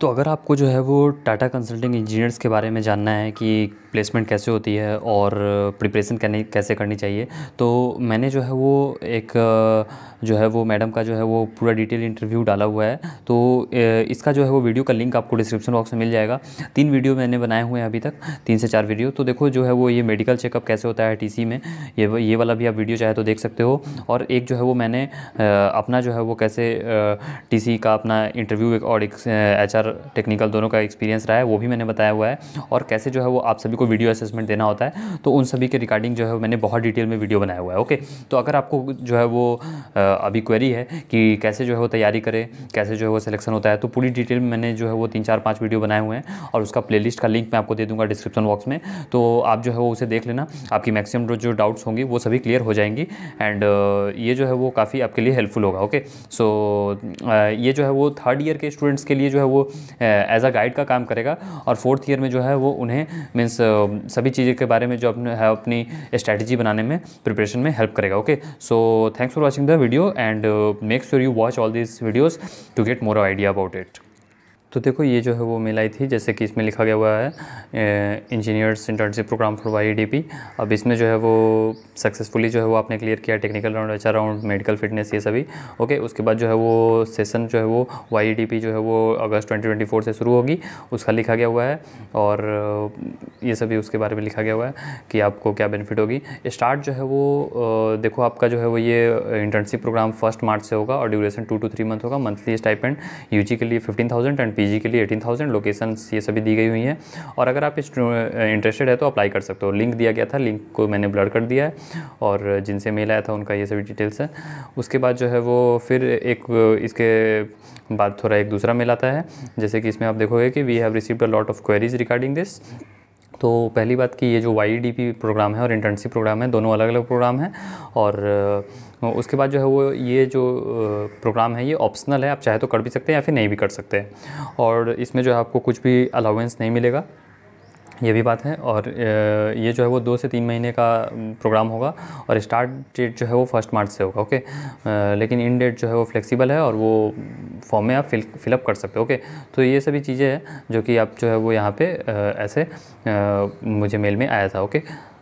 तो अगर आपको जो है वो टाटा कंसल्टिंग इंजीनियर्स के बारे में जानना है कि प्लेसमेंट कैसे होती है और प्रिपरेशन करने कैसे करनी चाहिए तो मैंने जो है वो एक जो है वो मैडम का जो है वो पूरा डिटेल इंटरव्यू डाला हुआ है तो इसका जो है वो वीडियो का लिंक आपको डिस्क्रिप्शन बॉक्स में मिल जाएगा तीन वीडियो मैंने बनाए हुए हैं अभी तक तीन से चार वीडियो तो देखो जो है वो ये मेडिकल चेकअप कैसे होता है टी में ये ये वाला भी आप वीडियो चाहे तो देख सकते हो और एक जो है वो मैंने अपना जो है वो कैसे टी का अपना इंटरव्यू और एक एच और टेक्निकल दोनों का एक्सपीरियंस रहा है वो भी मैंने बताया हुआ है और कैसे जो है वो आप सभी को वीडियो असेसमेंट देना होता है तो उन सभी के रिगार्डिंग जो है मैंने बहुत डिटेल में वीडियो बनाया हुआ है ओके तो अगर आपको जो है वो अभी क्वेरी है कि कैसे जो है वो तैयारी करें कैसे जो है वो सिलेक्शन होता है तो पूरी डिटेल में मैंने जो है वो तीन चार पाँच वीडियो बनाए हुए हैं और उसका प्लेलिस्ट का लिंक मैं आपको दे दूँगा डिस्क्रिप्शन बॉक्स में तो आप जो है वो उसे देख लेना आपकी मैक्सिमम जो डाउट्स होंगी वो सभी क्लियर हो जाएंगी एंड ये जो है वो काफ़ी आपके लिए हेल्पफुल होगा ओके सो ये जो है वो थर्ड ईयर के स्टूडेंट्स के लिए जो है वो एज अ गाइड का काम करेगा और फोर्थ ईयर में जो है वो उन्हें मीन्स सभी चीज़ें के बारे में जो अपने है अपनी स्ट्रैटेजी बनाने में प्रिपरेशन में हेल्प करेगा okay so thanks for watching the video and make sure you watch all this videos to get more idea about it तो देखो ये जो है वो मेल आई थी जैसे कि इसमें लिखा गया हुआ है engineers internship program for Y अब इसमें जो है वो सक्सेसफुली जो है वो आपने क्लियर किया technical round H round medical fitness ये सभी ओके उसके बाद जो है वो सेशन जो है वो वाई जो है वो अगस्त ट्वेंटी से शुरू होगी उसका लिखा गया हुआ है और ये सभी उसके बारे में लिखा गया हुआ है कि आपको क्या बेनिफिट होगी स्टार्ट जो है वो देखो आपका जो है वो ये इंटर्नशिप प्रोग्राम फर्स्ट मार्च से होगा और duration two to three month होगा मंथली स्टाइपेंड यू के लिए फिफ्टीन थाउजेंड एंड पीजी के लिए एटीन थाउजेंड लोकेशंस ये सभी दी गई हुई हैं और अगर आप इंटरेस्टेड है तो अप्लाई कर सकते हो लिंक दिया गया था लिंक को मैंने ब्लर कर दिया है और जिनसे मेल आया था उनका ये सभी डिटेल्स है उसके बाद जो है वो फिर एक इसके बाद थोड़ा एक दूसरा मेल आता है जैसे कि इसमें आप देखोगे कि we have received a lot of queries regarding this तो पहली बात कि ये जो वाई प्रोग्राम है और इंटर्नशिप प्रोग्राम है दोनों अलग अलग प्रोग्राम हैं और उसके बाद जो है वो ये जो प्रोग्राम है ये ऑप्शनल है आप चाहे तो कर भी सकते हैं या फिर नहीं भी कर सकते हैं और इसमें जो है आपको कुछ भी अलाउेंस नहीं मिलेगा ये भी बात है और ये जो है वो दो से तीन महीने का प्रोग्राम होगा और स्टार्ट डेट जो है वो फर्स्ट मार्च से होगा ओके लेकिन इन डेट जो है वो फ्लेक्सिबल है और वो फॉर्म में आप फिल फिलअप कर सकते हो ओके तो ये सभी चीज़ें हैं जो कि आप जो है वो यहाँ पे ऐसे मुझे मेल में आया था ओके